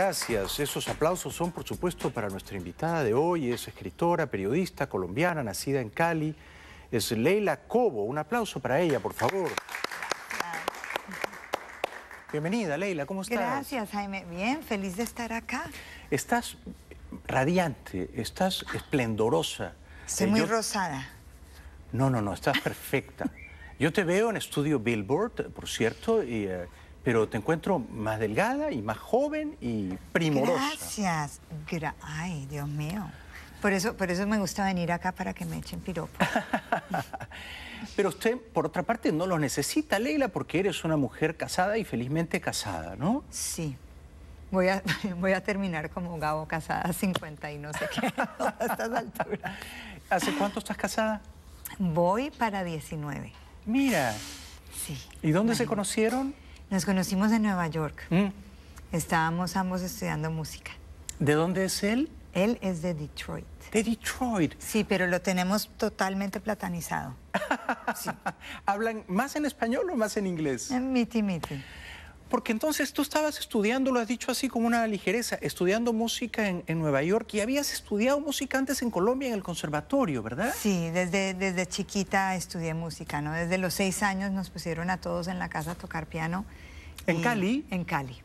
Gracias. Esos aplausos son, por supuesto, para nuestra invitada de hoy. Es escritora, periodista colombiana, nacida en Cali. Es Leila Cobo. Un aplauso para ella, por favor. Bienvenida, Leila. ¿Cómo estás? Gracias, Jaime. Bien, feliz de estar acá. Estás radiante, estás esplendorosa. Estoy eh, muy rosada. No, no, no, estás perfecta. yo te veo en Estudio Billboard, por cierto, y... Eh, pero te encuentro más delgada y más joven y primorosa. Gracias. Ay, Dios mío. Por eso, por eso me gusta venir acá para que me echen piropo. pero usted, por otra parte, no lo necesita, Leila, porque eres una mujer casada y felizmente casada, ¿no? Sí. Voy a, voy a terminar como Gabo casada 50 y no sé qué a ¿Hace cuánto estás casada? Voy para 19. Mira. Sí. ¿Y dónde se conocieron? Nos conocimos en Nueva York. Mm. Estábamos ambos estudiando música. ¿De dónde es él? Él es de Detroit. ¿De Detroit? Sí, pero lo tenemos totalmente platanizado. ¿Hablan más en español o más en inglés? En eh, miti miti. Porque entonces tú estabas estudiando, lo has dicho así con una ligereza, estudiando música en, Nueva York y habías estudiado música antes en Colombia en el conservatorio, ¿verdad? Sí, desde, desde chiquita estudié música, ¿no? Desde los seis años nos pusieron a todos en la casa a tocar piano. ¿En Cali? En Cali.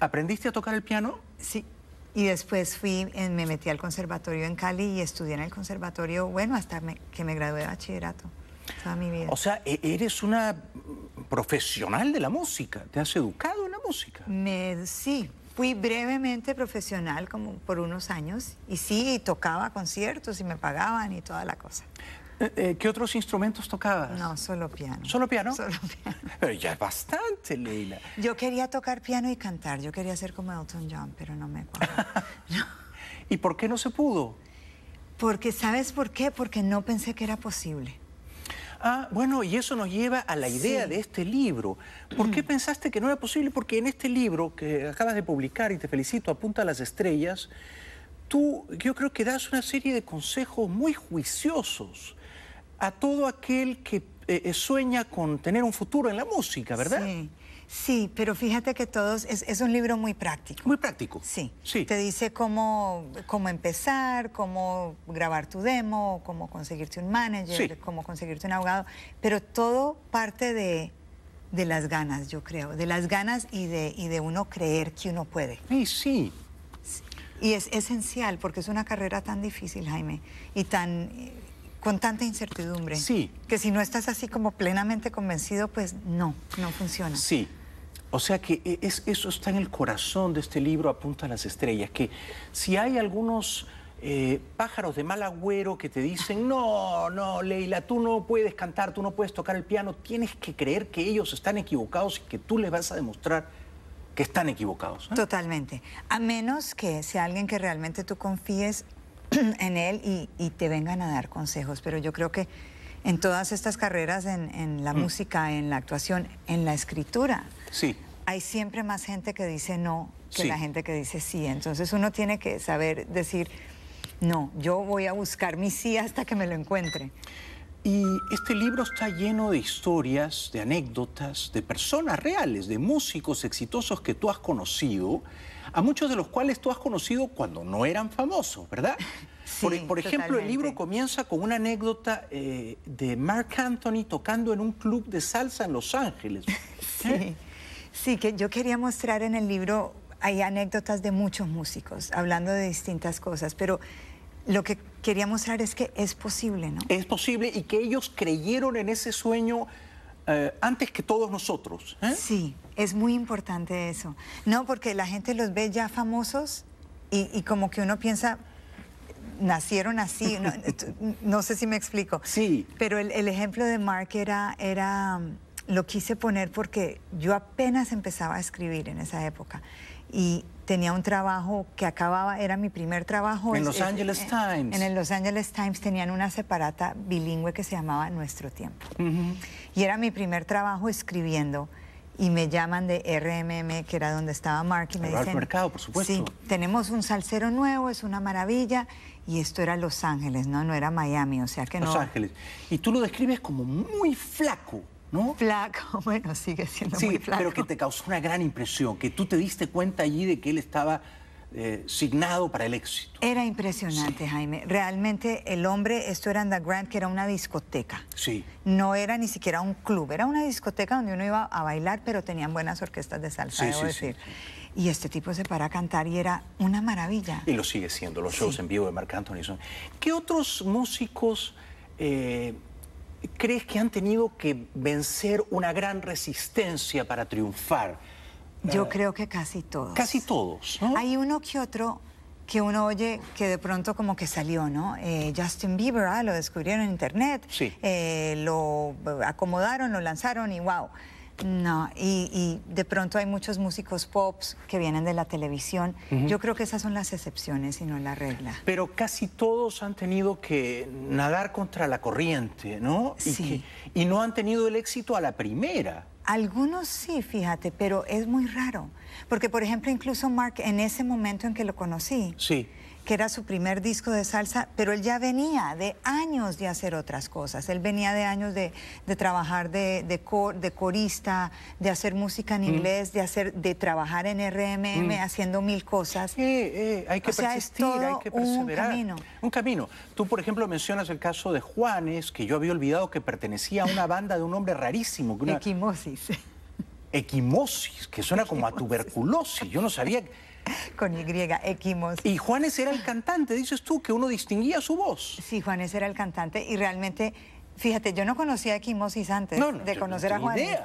¿Aprendiste a tocar el piano? Sí. Y después fui, me metí al conservatorio en Cali y estudié en el conservatorio, bueno, hasta que me gradué de bachillerato. Toda mi vida. O sea, e-, eres una profesional de la música, te has educado en la música. sí, fui brevemente profesional como por unos años y sí, tocaba conciertos y me pagaban y toda la cosa. Eh, eh, ¿Qué otros instrumentos tocabas? No, solo piano. ¿Solo piano? Solo piano. Pero ya es bastante, Leila. Yo quería tocar piano y cantar. Yo quería ser como Elton John, pero no me ¿Y por qué no se pudo? Porque, ¿sabes por qué? Porque no pensé que era posible. Ah, bueno, y eso nos lleva a la idea de este libro. ¿Por qué mm. pensaste que no era posible? Porque en este libro que acabas de publicar, y te felicito, Apunta a las Estrellas, tú yo creo que das una serie de consejos muy juiciosos a todo aquel que eh, eh, sueña con tener un futuro en la música, ¿verdad? Sí. Sí, pero fíjate que todos, es, un libro muy práctico. Muy práctico. Sí. sí. Te dice cómo, cómo empezar, cómo grabar tu demo, cómo conseguirte un manager, cómo conseguirte un abogado, pero todo parte de, las ganas, yo creo, de las ganas y de, y de uno creer que uno puede. Sí, sí. Y es esencial porque es una carrera tan difícil, Jaime, y tan con tanta incertidumbre. Sí. Que si no estás así como plenamente convencido, pues no, no funciona. Sí. O sea que e, es, eso está en el corazón de este libro, Apunta a las Estrellas, que si hay algunos eh, pájaros de mal agüero que te dicen, no, no, Leila, tú no puedes cantar, tú no puedes tocar el piano, tienes que creer que ellos están equivocados y que tú les vas a demostrar que están equivocados. Totalmente. A menos que sea alguien que realmente tú confíes en él y, te vengan a dar consejos. Pero yo creo que en todas estas carreras, en, en la mm. música, en la actuación, en la escritura, sí. hay siempre más gente que dice no que la gente que dice sí. Entonces uno tiene que saber decir, no, yo voy a buscar mi sí hasta que me lo encuentre. Y este libro está lleno de historias, de anécdotas, de personas reales, de músicos exitosos que tú has conocido, a muchos de los cuales tú has conocido cuando no eran famosos, ¿verdad? Sí, por, ejemplo, el libro comienza con una anécdota eh, de Mark Anthony tocando en un club de salsa en Los Ángeles. sí, sí, que yo quería mostrar en el libro, hay anécdotas de muchos músicos, hablando de distintas cosas, pero lo que quería mostrar es que es posible, ¿no? Es posible y que ellos creyeron en ese sueño eh, antes que todos nosotros. ¿eh? Sí, es muy importante eso. No, porque la gente los ve ya famosos y, como que uno piensa, nacieron así, no, sé si me explico. Sí. Pero el, el ejemplo de Mark era, era lo quise poner porque yo apenas empezaba a escribir en esa época y tenía un trabajo que acababa, era mi primer trabajo. En Los Angeles eh, Times. En, el Los Angeles Times tenían una separata bilingüe que se llamaba Nuestro Tiempo. Y era mi primer trabajo escribiendo y me llaman de RMM, que era donde estaba Mark, y me En dicen... mercado, por supuesto. Sí, tenemos un salsero nuevo, es una maravilla, y esto era Los Ángeles, ¿no? No era Miami, o sea que no... Los Ángeles. Y tú lo describes como muy flaco. ¿no? Flaco, bueno, sigue siendo sí, pero que te causó una gran impresión, que tú te diste cuenta allí de que él estaba eh, signado para el éxito. Era impresionante, Jaime. Realmente el hombre, esto era underground, que era una discoteca. Sí. No era ni siquiera un club, era una discoteca donde uno iba a bailar, pero tenían buenas orquestas de salsa, sí, debo sí, decir. Y este tipo se para a cantar y era una maravilla. Y lo sigue siendo, los shows en vivo de Marc Anthony son. ¿Qué otros músicos... Eh, crees que han tenido que vencer una gran resistencia para triunfar? Yo eh, creo que casi todos. Casi todos, ¿no? Hay uno que otro que uno oye que de pronto como que salió, ¿no? Eh, Justin Bieber, ah, lo descubrieron en internet, eh, lo acomodaron, lo lanzaron y wow. No, y, de pronto hay muchos músicos pops que vienen de la televisión. Yo creo que esas son las excepciones y no la regla. Pero casi todos han tenido que nadar contra la corriente, ¿no? Sí. y no han tenido el éxito a la primera. Algunos sí, fíjate, pero es muy raro. Porque, por ejemplo, incluso Mark, en ese momento en que lo conocí, sí que era su primer disco de salsa, pero él ya venía de años de hacer otras cosas. Él venía de años de, trabajar de, corista, de hacer música en mm. inglés, de hacer, de trabajar en RMM, haciendo mil cosas. Sí, eh, hay que persistir, hay que perseverar. Un camino. Tú, por ejemplo, mencionas el caso de Juanes, que yo había olvidado que pertenecía a una banda de un hombre rarísimo. Equimosis. Equimosis, que suena como a tuberculosis. Yo no sabía con Y, Equimos. Y Juanes era el cantante, dices tú, que uno distinguía su voz. Sí, Juanes era el cantante y realmente, fíjate, yo no conocía a Equimosis antes de conocer a Juanes.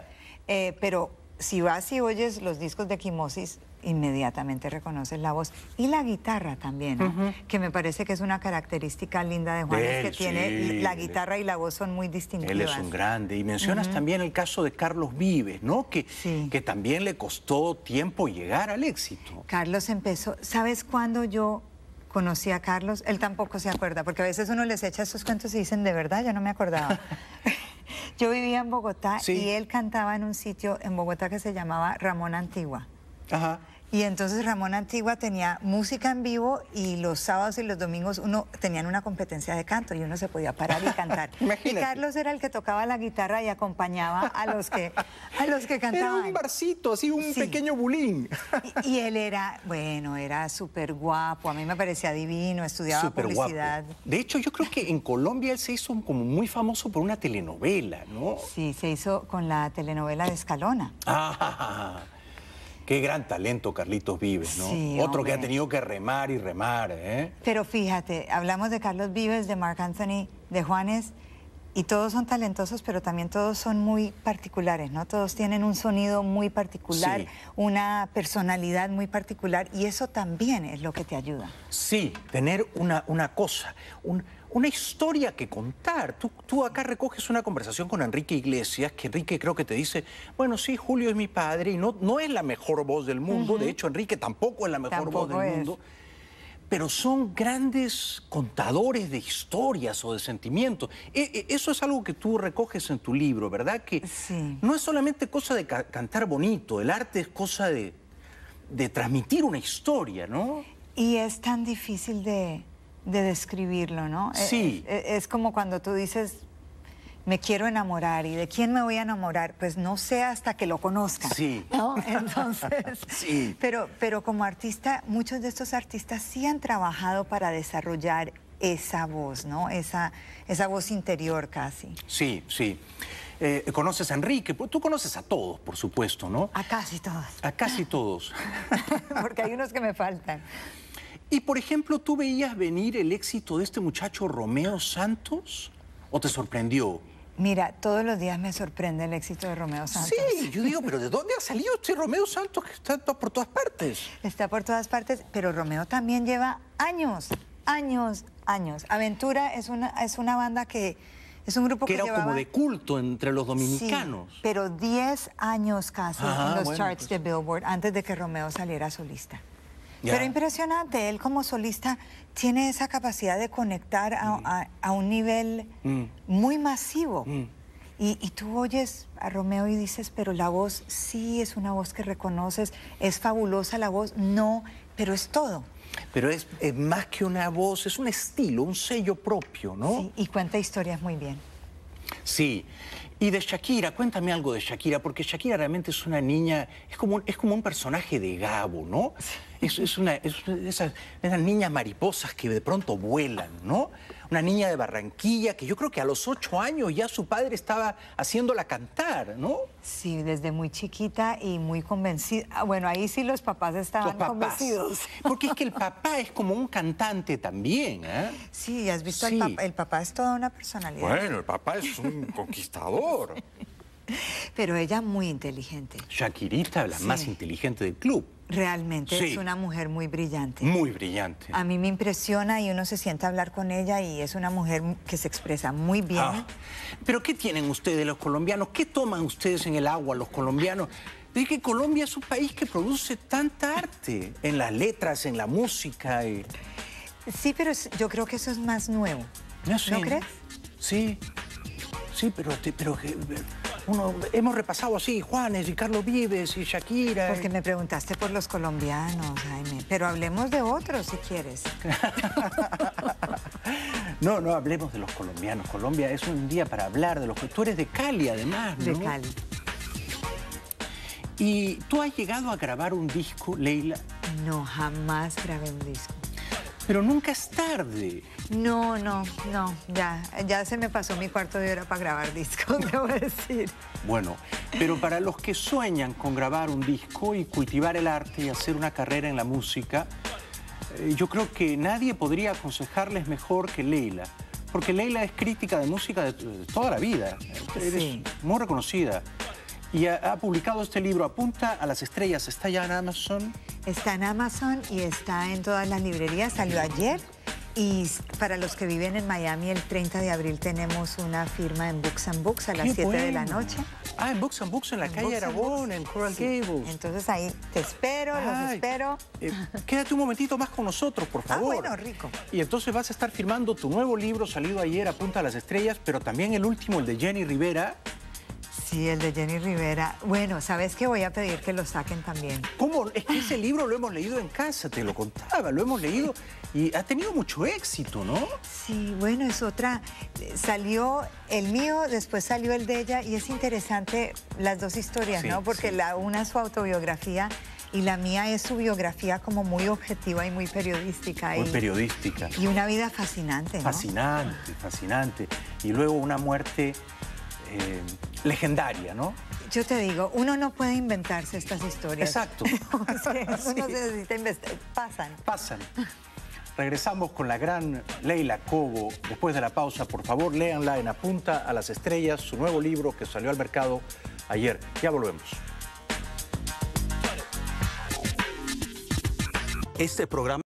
Eh, pero si vas y oyes los discos de Quimosis, inmediatamente reconoces la voz y la guitarra también, que me parece que es una característica linda de Juanes, que tiene la guitarra y la voz son muy distintivas. Él es un grande. Y mencionas también el caso de Carlos Vives, ¿no? Que, que también le costó tiempo llegar al éxito. Carlos empezó, ¿sabes cuándo yo conocí a Carlos? Él tampoco se acuerda, porque a veces uno les echa esos cuentos y dicen, de verdad, yo no me acordaba. Yo vivía en Bogotá y él cantaba en un sitio en Bogotá que se llamaba Ramón Antigua. Ajá. Y entonces Ramón Antigua tenía música en vivo y los sábados y los domingos uno tenían una competencia de canto y uno se podía parar y cantar. y Carlos era el que tocaba la guitarra y acompañaba a los que, a los que cantaban. Era un barcito, así un pequeño bulín. y, él era, bueno, era súper guapo, a mí me parecía divino, estudiaba publicidad. De hecho, yo creo que en Colombia él se hizo como muy famoso por una telenovela, ¿no? Sí, se hizo con la telenovela de Escalona. Ah, Qué gran talento Carlitos Vives, ¿no? Otro que ha tenido que remar y remar, ¿eh? Pero fíjate, hablamos de Carlos Vives, de Mark Anthony, de Juanes, y todos son talentosos, pero también todos son muy particulares, ¿no? Todos tienen un sonido muy particular, una personalidad muy particular, y eso también es lo que te ayuda. Sí, tener una, una cosa, un una historia que contar. Tú, tú, acá recoges una conversación con Enrique Iglesias, que Enrique creo que te dice, bueno, sí, Julio es mi padre y no, no es la mejor voz del mundo, de hecho Enrique tampoco es la mejor voz del mundo, pero son grandes contadores de historias o de sentimientos. E, e, eso es algo que tú recoges en tu libro, ¿verdad? Que no es solamente cosa de cantar bonito, el arte es cosa de transmitir una historia, ¿no? Y es tan difícil de de describirlo, ¿no? Eh, sí. Eh, eh, es, como cuando tú dices, me quiero enamorar, ¿y de quién me voy a enamorar? Pues no sé hasta que lo conozca. Sí. ¿no? Entonces, sí. Pero, pero como artista, muchos de estos artistas sí han trabajado para desarrollar esa voz, ¿no? Esa, esa voz interior casi. Sí, sí. conoces a Enrique, pues tú conoces a todos, por supuesto, ¿no? A casi todos. A casi todos. Porque hay unos que me faltan. Y por ejemplo, ¿tú veías venir el éxito de este muchacho Romeo Santos o te sorprendió? Mira, todos los días me sorprende el éxito de Romeo Santos. Sí, yo digo, pero ¿de dónde ha salido este Romeo Santos que está por todas partes? Está por todas partes, pero Romeo también lleva años, años, años. Aventura es una, es una banda que... Es un grupo que, que era como de culto entre los dominicanos. pero 10 años casi en los charts pues. de Billboard antes de que Romeo saliera solista. Pero impresionante, él como solista tiene esa capacidad de conectar a, mm. un nivel mm. muy masivo. Mm. Y, tú oyes a Romeo y dices, pero la voz sí es una voz que reconoces, es fabulosa la voz, no, pero es todo. Pero es, es más que una voz, es un estilo, un sello propio, ¿no? Sí, y cuenta historias muy bien. Sí. Y de Shakira, cuéntame algo de Shakira, porque Shakira realmente es una niña, es como un, es como un personaje de Gabo, ¿no? Es, una, es, esas, esas, niñas mariposas que de pronto vuelan, ¿no? una niña de Barranquilla que yo creo que a los ocho años ya su padre estaba haciéndola cantar, ¿no? Sí, desde muy chiquita y muy convencida. Ah, bueno, ahí sí los papás estaban convencidos. Porque es que el papá es como un cantante también, ¿eh? Sí, has visto, El, papá, es toda una personalidad. Bueno, el papá es un conquistador. Pero ella muy inteligente. Shakirita, la más inteligente del club. Realmente es una mujer muy brillante. Muy brillante. A mí me impresiona y uno se sienta a hablar con ella y es una mujer que se expresa muy bien. Ah, pero ¿qué tienen ustedes los colombianos? ¿Qué toman ustedes en el agua los colombianos? Dice que Colombia es un país que produce tanta arte en las letras, en la música. Eh. Sí, pero yo creo que eso es más nuevo. No, crees? Sí, sí, pero, pero uno, hemos repasado así, Juanes y Carlos Vives y Shakira. Porque me preguntaste por los colombianos, Jaime. Pero hablemos de otros, si quieres. no, no hablemos de los colombianos. Colombia es un día para hablar de los... Tú eres de Cali, además, ¿no? De Cali. ¿Y tú has llegado a grabar un disco, Leila? No, jamás grabé un disco. Pero nunca es tarde. No, no, no, ya, ya se me pasó mi cuarto de hora para grabar discos, a decir. Bueno, pero para los que sueñan con grabar un disco y cultivar el arte y hacer una carrera en la música, eh, yo creo que nadie podría aconsejarles mejor que Leila, porque Leila es crítica de música de, toda la vida, sí. muy reconocida. Y ha publicado este libro, Apunta a las Estrellas, está ya en Amazon Está en Amazon y está en todas las librerías, salió ayer. Y para los que viven en Miami, el 30 de abril tenemos una firma en Books and Books a las 7 de la noche. Ah, en Books and Books, en la calle Aragón, en Coral Gables. Entonces ahí te espero, los espero. Eh, quédate un momentito más con nosotros, por ah, favor. Ah, bueno, rico. Y entonces vas a estar firmando tu nuevo libro salido ayer, Apunta a las Estrellas, pero también el último, el de Jenny Rivera, Sí, el de Jenny Rivera. Bueno, ¿sabes qué? Voy a pedir que lo saquen también. ¿Cómo? Es que ese libro lo hemos leído en casa, te lo contaba, lo hemos leído y ha tenido mucho éxito, ¿no? Sí, bueno, es otra. Salió el mío, después salió el de ella y es interesante las dos historias, ¿no? Porque la una es su autobiografía y la mía es su biografía como muy objetiva y muy periodística. Muy periodística. Y una vida fascinante. Fascinante, fascinante. Y luego una muerte eh, legendaria, ¿no? Yo te digo, uno no puede inventarse estas historias. Exacto. necesita Pasan. Pasan. Regresamos con la gran Leila Cobo. Después de la pausa, por favor, léanla en Apunta a las Estrellas, su nuevo libro que salió al mercado ayer. Ya volvemos. Este programa